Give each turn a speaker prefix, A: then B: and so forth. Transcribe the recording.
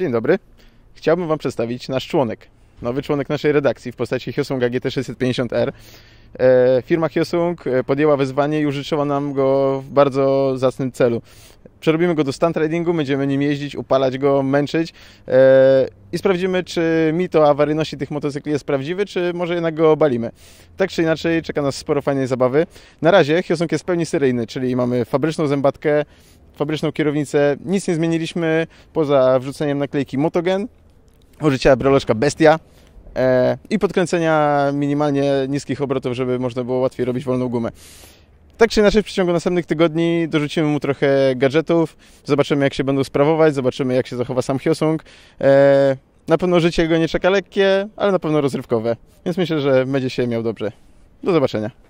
A: Dzień dobry.
B: Chciałbym Wam przedstawić nasz członek. Nowy członek naszej redakcji w postaci Hyosunga agt 650 r e, Firma Hyosung e, podjęła wezwanie i użyczyła nam go w bardzo zacnym celu. Przerobimy go do stand tradingu, będziemy nim jeździć, upalać go, męczyć e, i sprawdzimy, czy mito awaryjności tych motocykli jest prawdziwy, czy może jednak go obalimy. Tak czy inaczej, czeka nas sporo fajnej zabawy. Na razie Hyosung jest pełni seryjny, czyli mamy fabryczną zębatkę, fabryczną kierownicę. Nic nie zmieniliśmy poza wrzuceniem naklejki Motogen, użycia breloczka Bestia e, i podkręcenia minimalnie niskich obrotów, żeby można było łatwiej robić wolną gumę. Tak czy inaczej w przeciągu następnych tygodni dorzucimy mu trochę gadżetów, zobaczymy jak się będą sprawować, zobaczymy jak się zachowa sam Hyosung. E, na pewno życie go nie czeka lekkie, ale na pewno rozrywkowe, więc myślę, że będzie się miał dobrze. Do zobaczenia.